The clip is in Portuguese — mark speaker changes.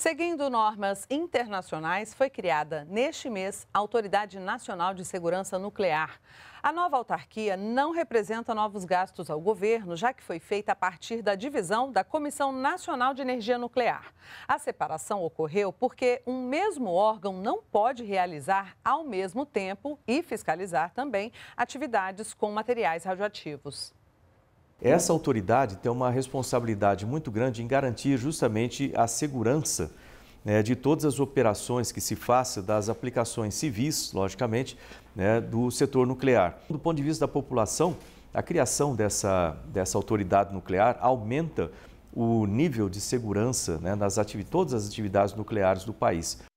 Speaker 1: Seguindo normas internacionais, foi criada neste mês a Autoridade Nacional de Segurança Nuclear. A nova autarquia não representa novos gastos ao governo, já que foi feita a partir da divisão da Comissão Nacional de Energia Nuclear. A separação ocorreu porque um mesmo órgão não pode realizar ao mesmo tempo e fiscalizar também atividades com materiais radioativos.
Speaker 2: Essa autoridade tem uma responsabilidade muito grande em garantir justamente a segurança né, de todas as operações que se façam das aplicações civis, logicamente, né, do setor nuclear. Do ponto de vista da população, a criação dessa, dessa autoridade nuclear aumenta o nível de segurança né, nas todas as atividades nucleares do país.